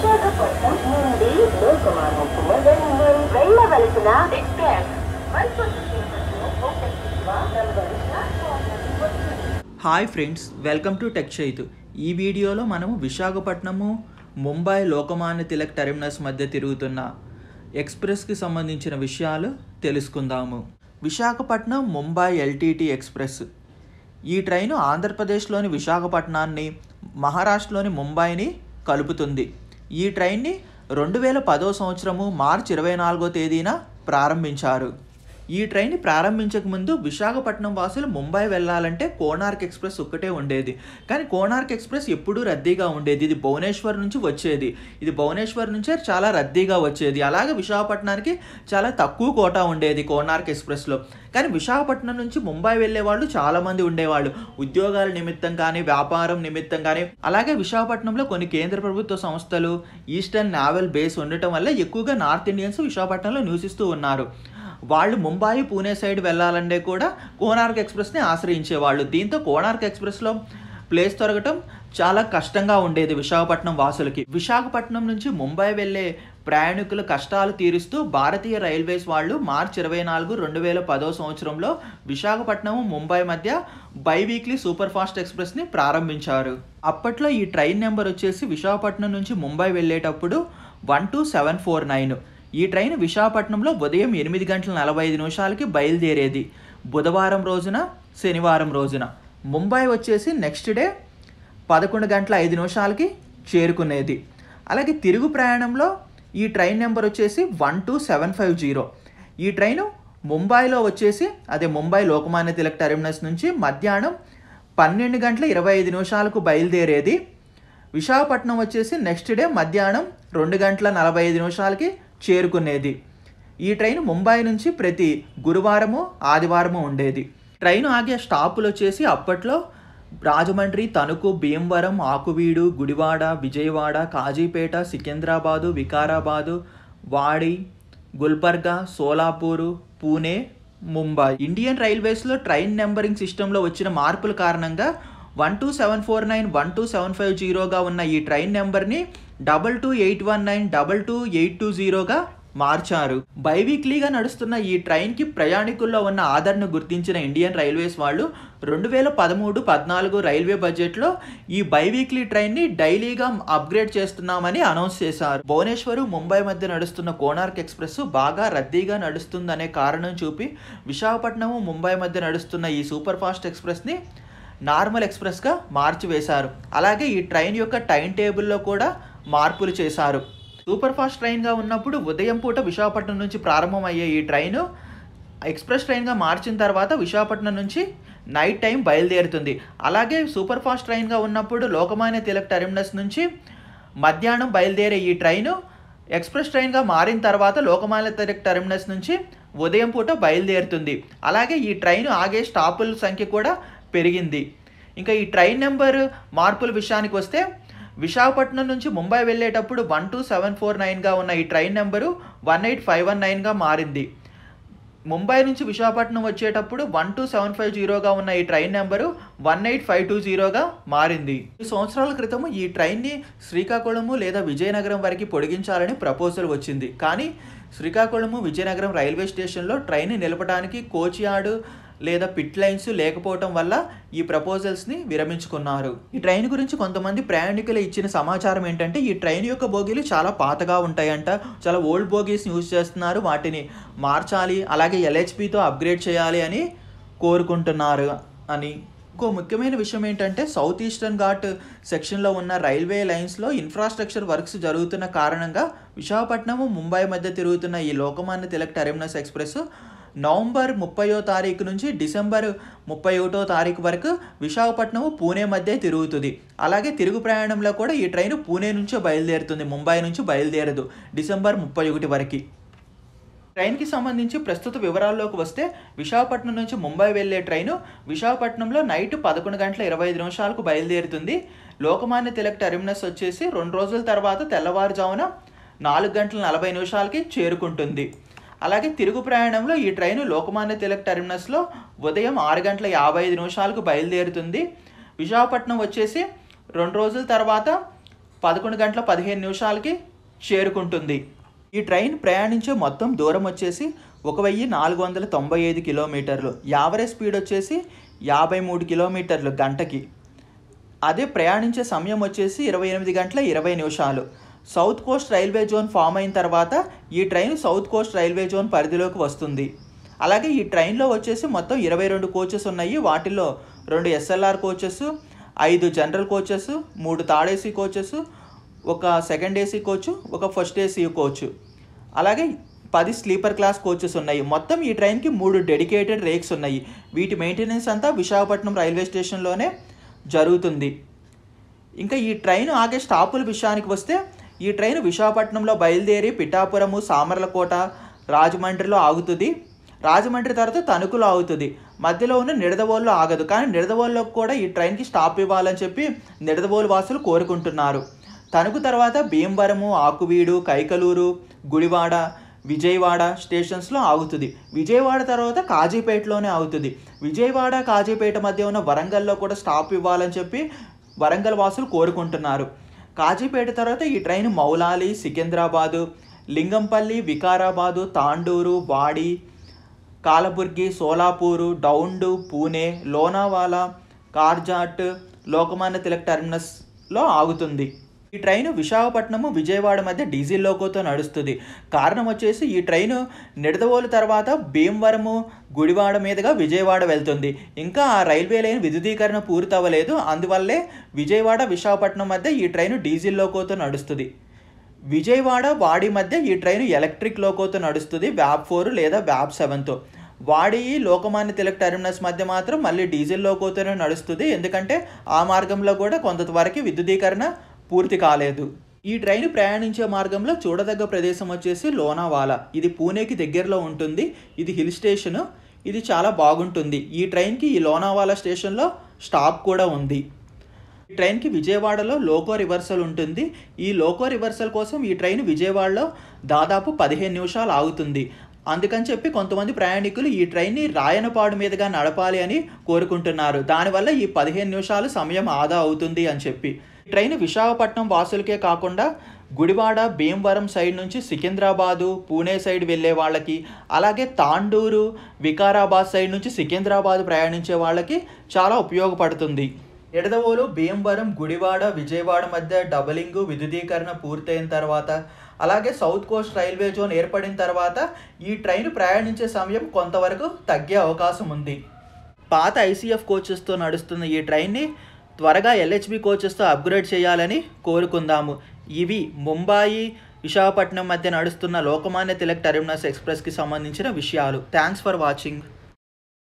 hi friends welcome to tech Chaitu ఈ వీడియోలో మనము విశాఖపట్నము ముంబై లోకమాన్య తిలక్ టెర్మినస్ మధ్య తిరుగుతున్న ఎక్స్ప్రెస్కి సంబంధించిన విషయాలు తెలుసుకుందాము విశాఖపట్నం ముంబై ఎల్టీటీ ఎక్స్ప్రెస్ ఈ ట్రైను ఆంధ్రప్రదేశ్లోని విశాఖపట్నాన్ని మహారాష్ట్రలోని ముంబైని కలుపుతుంది ఈ ట్రైన్ని రెండు వేల పదో సంవత్సరము మార్చి ఇరవై నాలుగో తేదీన ప్రారంభించారు ఈ ట్రైన్ ప్రారంభించక ముందు విశాఖపట్నం వాసులు ముంబై వెళ్ళాలంటే కోనార్క్ ఎక్స్ప్రెస్ ఒక్కటే ఉండేది కానీ కోనార్క్ ఎక్స్ప్రెస్ ఎప్పుడూ రద్దీగా ఉండేది ఇది భువనేశ్వర్ నుంచి వచ్చేది ఇది భువనేశ్వర్ నుంచే చాలా రద్దీగా వచ్చేది అలాగే విశాఖపట్నానికి చాలా తక్కువ కోటా ఉండేది కోనార్క్ ఎక్స్ప్రెస్లో కానీ విశాఖపట్నం నుంచి ముంబై వెళ్ళే వాళ్ళు చాలామంది ఉండేవాళ్ళు ఉద్యోగాల నిమిత్తం కానీ వ్యాపారం నిమిత్తం కానీ అలాగే విశాఖపట్నంలో కొన్ని కేంద్ర ప్రభుత్వ సంస్థలు ఈస్టర్న్ నావెల్ బేస్ ఉండటం వల్ల ఎక్కువగా నార్త్ ఇండియన్స్ విశాఖపట్నంలో నివసిస్తూ ఉన్నారు వాళ్ళు ముంబై పూణే సైడ్ వెళ్ళాలంటే కూడా కోనార్క్ ఎక్స్ప్రెస్ని ఆశ్రయించేవాళ్ళు దీంతో కోనార్క్ ఎక్స్ప్రెస్లో ప్లేస్ దొరకటం చాలా కష్టంగా ఉండేది విశాఖపట్నం వాసులకి విశాఖపట్నం నుంచి ముంబై వెళ్ళే ప్రయాణికుల కష్టాలు తీరుస్తూ భారతీయ రైల్వేస్ వాళ్ళు మార్చ్ ఇరవై నాలుగు రెండు వేల పదో సంవత్సరంలో విశాఖపట్నం ముంబై మధ్య బైవీక్లీ సూపర్ ఫాస్ట్ ఎక్స్ప్రెస్ని ప్రారంభించారు అప్పట్లో ఈ ట్రైన్ నెంబర్ వచ్చేసి విశాఖపట్నం నుంచి ముంబై వెళ్ళేటప్పుడు one two seven four nine ఈ ట్రైన్ విశాఖపట్నంలో ఉదయం ఎనిమిది గంటల నలభై ఐదు నిమిషాలకి బయలుదేరేది బుధవారం రోజున శనివారం రోజున ముంబై వచ్చేసి నెక్స్ట్ డే పదకొండు గంటల ఐదు నిమిషాలకి చేరుకునేది అలాగే తిరుగు ప్రయాణంలో ఈ ట్రైన్ నెంబర్ వచ్చేసి one two seven five zero ఈ ట్రైను ముంబైలో వచ్చేసి అదే ముంబై లోకమాన్య తిలక్ టెర్మినస్ నుంచి మధ్యాహ్నం పన్నెండు గంటల ఇరవై ఐదు నిమిషాలకు బయలుదేరేది విశాఖపట్నం వచ్చేసి నెక్స్ట్ డే మధ్యాహ్నం రెండు గంటల నలభై ఐదు నిమిషాలకి చేరుకునేది ఈ ట్రైన్ ముంబై నుంచి ప్రతి గురువారము ఆదివారము ఉండేది ట్రైన్ ఆగే స్టాపులు వచ్చేసి అప్పట్లో రాజమండ్రి తణుకు భీమవరం ఆకువీడు గుడివాడ విజయవాడ కాజీపేట సికింద్రాబాదు వికారాబాదు వాడి గుల్బర్గా సోలాపూరు పూణే ముంబై ఇండియన్ రైల్వేస్లో ట్రైన్ నెంబరింగ్ సిస్టంలో వచ్చిన మార్పుల కారణంగా one two seven four nine one two seven five జీరోగా ఉన్న ఈ ట్రైన్ నెంబర్ని double two eight one nine double two eight two జీరోగా మార్చారు బైవీక్లీగా నడుస్తున్న ఈ ట్రైన్కి ప్రయాణికుల్లో ఉన్న ఆదరణను గుర్తించిన ఇండియన్ రైల్వేస్ వాళ్ళు రెండు వేల పదమూడు పద్నాలుగు రైల్వే బడ్జెట్లో ఈ బైవీక్లీ ట్రైన్ని డైలీగా అప్గ్రేడ్ చేస్తున్నామని అనౌన్స్ చేశారు భువనేశ్వర్ ముంబై మధ్య నడుస్తున్న కోనార్క్ ఎక్స్ప్రెస్ బాగా రద్దీగా నడుస్తుందనే కారణం చూపి విశాఖపట్నము ముంబై మధ్య నడుస్తున్న ఈ సూపర్ ఫాస్ట్ ఎక్స్ప్రెస్ని నార్మల్ ఎక్స్ప్రెస్గా మార్చి వేశారు అలాగే ఈ ట్రైన్ యొక్క టైం టేబుల్లో కూడా మార్పులు చేశారు సూపర్ ఫాస్ట్ ట్రైన్గా ఉన్నప్పుడు ఉదయం పూట విశాఖపట్నం నుంచి ప్రారంభమయ్యే ఈ ట్రైను ఎక్స్ప్రెస్ ట్రైన్గా మార్చిన తర్వాత విశాఖపట్నం నుంచి నైట్ టైం బయలుదేరుతుంది అలాగే సూపర్ ఫాస్ట్ ట్రైన్గా ఉన్నప్పుడు లోకమాన్య తిలక్ టెర్మినస్ నుంచి మధ్యాహ్నం బయలుదేరే ఈ ట్రైను ఎక్స్ప్రెస్ ట్రైన్గా మారిన తర్వాత లోకమాన్య తిలక్ టెర్మినస్ నుంచి ఉదయం పూట బయలుదేరుతుంది అలాగే ఈ ట్రైన్ ఆగే స్టాపుల సంఖ్య కూడా పెరిగింది ఇంకా ఈ ట్రైన్ నెంబర్ మార్పుల విషయానికి వస్తే విశాఖపట్నం నుంచి ముంబై వెళ్ళేటప్పుడు వన్ టూ సెవెన్ ఫోర్ నైన్గా ఉన్న ఈ train number one eight five one నైన్గా మారింది ముంబై నుంచి విశాఖపట్నం వచ్చేటప్పుడు వన్ టూ సెవెన్ ఫైవ్ జీరోగా ఉన్న ఈ train number one eight five two జీరోగా మారింది ఈ సంవత్సరాల క్రితం ఈ ట్రైన్ని శ్రీకాకుళము లేదా విజయనగరం వరకు పొడిగించాలని ప్రపోజల్ వచ్చింది కానీ శ్రీకాకుళము విజయనగరం రైల్వే స్టేషన్లో ట్రైన్ నిలపడానికి కోచియాడు లేదా పిట్ లైన్స్ లేకపోవటం వల్ల ఈ ప్రపోజల్స్ని విరమించుకున్నారు ఈ ట్రైన్ గురించి కొంతమంది ప్రయాణికులు ఇచ్చిన సమాచారం ఏంటంటే ఈ ట్రైన్ యొక్క బోగీలు చాలా పాతగా ఉంటాయంట చాలా ఓల్డ్ బోగీస్ని యూజ్ చేస్తున్నారు వాటిని మార్చాలి అలాగే ఎల్హెచ్పితో అప్గ్రేడ్ చేయాలి అని కోరుకుంటున్నారు అని ఇంకో ముఖ్యమైన విషయం ఏంటంటే సౌత్ ఈస్టర్న్ ఘాట్ సెక్షన్లో ఉన్న రైల్వే లైన్స్లో ఇన్ఫ్రాస్ట్రక్చర్ వర్క్స్ జరుగుతున్న కారణంగా విశాఖపట్నం ముంబై మధ్య తిరుగుతున్న ఈ Lokmanya Tilak terminus express November ముప్పయో తారీఖు నుంచి డిసెంబర్ ముప్పై ఒకటో తారీఖు వరకు విశాఖపట్నం పూణే మధ్య తిరుగుతుంది అలాగే తిరుగు ప్రయాణంలో కూడా ఈ ట్రైన్ పూణే నుంచే బయలుదేరుతుంది ముంబై నుంచి బయలుదేరదు డిసెంబర్ ముప్పై ఒకటి వరకు ట్రైన్కి సంబంధించి ప్రస్తుత వివరాల్లోకి వస్తే విశాఖపట్నం నుంచి ముంబై వెళ్లే ట్రైను విశాఖపట్నంలో నైట్ పదకొండు గంటల ఇరవై ఐదు నిమిషాలకు బయలుదేరుతుంది లోకమాన్య తిలక్ టెర్మినస్ వచ్చేసి రెండు రోజుల తర్వాత తెల్లవారుజామున నాలుగు గంటల నలభై నిమిషాలకి చేరుకుంటుంది అలాగే తిరుగు ప్రయాణంలో ఈ ట్రైను లోకమాన్య తిలక్ టెర్మినస్లో ఉదయం ఆరు గంటల యాభై ఐదు నిమిషాలకు బయలుదేరుతుంది విశాఖపట్నం వచ్చేసి రెండు రోజుల తర్వాత పదకొండు గంటల పదిహేను నిమిషాలకి చేరుకుంటుంది ఈ ట్రైన్ ప్రయాణించే మొత్తం దూరం వచ్చేసి ఒక వెయ్యి నాలుగు వందల తొంభై ఐదు కిలోమీటర్లు యావరేజ్ స్పీడ్ వచ్చేసి యాభై మూడు కిలోమీటర్లు గంటకి అదే ప్రయాణించే సమయం వచ్చేసి ఇరవై ఎనిమిది గంటల ఇరవై నిమిషాలు south coast railway zone form అయిన తర్వాత ఈ train south coast railway zone పరిధిలోకి వస్తుంది అలాగే ఈ ట్రైన్లో వచ్చేసి మొత్తం ఇరవై రెండు కోచెస్ ఉన్నాయి వాటిలో రెండు ఎస్ఎల్ఆర్ కోచెస్ ఐదు జనరల్ కోచెస్ మూడు థర్డ్ ఏసీ కోచెస్ ఒక సెకండ్ ఏసీ కోచ్ ఒక ఫస్ట్ ఏసీ కోచ్ అలాగే పది స్లీపర్ క్లాస్ కోచెస్ ఉన్నాయి మొత్తం ఈ ట్రైన్కి మూడు డెడికేటెడ్ రేక్స్ ఉన్నాయి వీటి మెయింటెనెన్స్ అంతా విశాఖపట్నం రైల్వే స్టేషన్లోనే జరుగుతుంది ఇంకా ఈ ట్రైన్ ఆగే స్టాపుల విషయానికి వస్తే ఈ ట్రైన్ విశాఖపట్నంలో బయలుదేరి పిఠాపురము సామర్లకోట రాజమండ్రిలో ఆగుతుంది రాజమండ్రి తర్వాత తణుకులో ఆగుతుంది మధ్యలో ఉన్న నిడదవోలు ఆగదు కానీ నిడదవోళ్ళకు కూడా ఈ ట్రైన్కి స్టాప్ ఇవ్వాలని చెప్పి నిడదవోలు వాసులు కోరుకుంటున్నారు తణుకు తర్వాత భీమవరము ఆకువీడు కైకలూరు గుడివాడ విజయవాడ స్టేషన్స్లో ఆగుతుంది విజయవాడ తర్వాత కాజీపేటలోనే ఆగుతుంది విజయవాడ కాజీపేట మధ్య ఉన్న వరంగల్లో కూడా స్టాప్ ఇవ్వాలని చెప్పి వరంగల్ వాసులు కోరుకుంటున్నారు కాజీపేట తర్వాత ఈ ట్రైన్ మౌలాలి సికింద్రాబాదు లింగంపల్లి వికారాబాదు తాండూరు వాడి కాలబుర్గి సోలాపూరు డౌండు పూణే లోనావాలా కార్జాట్ లోకమాన్య తిలక్ టెర్మినస్లో ఆగుతుంది ఈ ట్రైన్ విశాఖపట్నము విజయవాడ మధ్య డీజిల్ లోకోతో నడుస్తుంది కారణం వచ్చేసి ఈ ట్రైన్ నిడదవోలు తర్వాత భీమవరము గుడివాడ మీదుగా విజయవాడ వెళ్తుంది ఇంకా ఆ రైల్వే లైన్ విద్యుదీకరణ పూర్తవ్వలేదు అందువల్లే విజయవాడ విశాఖపట్నం మధ్య ఈ ట్రైన్ డీజిల్ లోకోతో నడుస్తుంది విజయవాడ వాడి మధ్య ఈ ట్రైన్ ఎలక్ట్రిక్ లోకోతో నడుస్తుంది వ్యాబ్ ఫోర్ లేదా వ్యాబ్ సెవెన్తో వాడి లోకమాన్య తిలక్ టెర్మినస్ మధ్య మాత్రం మళ్ళీ డీజిల్ లోకోతోనే నడుస్తుంది ఎందుకంటే ఆ మార్గంలో కూడా కొంత వరకు విద్యుదీకరణ పూర్తి కాలేదు ఈ ట్రైన్ ప్రయాణించే మార్గంలో చూడదగ్గ ప్రదేశం వచ్చేసి లోనావాలా ఇది పూణేకి దగ్గరలో ఉంటుంది ఇది హిల్ స్టేషన్ ఇది చాలా బాగుంటుంది ఈ ట్రైన్కి ఈ లోనావాలా స్టేషన్లో స్టాప్ కూడా ఉంది ఈ ట్రైన్కి విజయవాడలో లోకో రివర్సల్ ఉంటుంది ఈ లోకో రివర్సల్ కోసం ఈ ట్రైన్ విజయవాడలో దాదాపు పదిహేను నిమిషాలు ఆగుతుంది అందుకని చెప్పి కొంతమంది ప్రయాణికులు ఈ ట్రైన్ని రాయనపాడు మీదుగా నడపాలి అని కోరుకుంటున్నారు దానివల్ల ఈ పదిహేను నిమిషాలు సమయం ఆదా అవుతుంది అని చెప్పి ట్రైన్ విశాఖపట్నం వాసులకే కాకుండా గుడివాడ భీమవరం సైడ్ నుంచి సికింద్రాబాదు పూణే సైడ్ వెళ్ళే వాళ్ళకి అలాగే తాండూరు వికారాబాద్ సైడ్ నుంచి సికింద్రాబాద్ ప్రయాణించే వాళ్ళకి చాలా ఉపయోగపడుతుంది ఎడదవోలు భీమవరం గుడివాడ విజయవాడ మధ్య డబలింగు విద్యుదీకరణ పూర్తయిన తర్వాత అలాగే సౌత్ కోస్ట్ రైల్వే జోన్ ఏర్పడిన తర్వాత ఈ ట్రైన్ ప్రయాణించే సమయం కొంతవరకు తగ్గే అవకాశం ఉంది పాత ఐసీఎఫ్ కోచెస్తో నడుస్తున్న ఈ ట్రైన్ని త్వరగా ఎల్హెచ్బి కోచెస్తో అప్గ్రేడ్ చేయాలని కోరుకుందాము ఇవి ముంబాయి విశాఖపట్నం మధ్య నడుస్తున్న లోకమాన్య తిలక్ టెర్మినల్స్ ఎక్స్ప్రెస్కి సంబంధించిన విషయాలు థ్యాంక్స్ ఫర్ వాచింగ్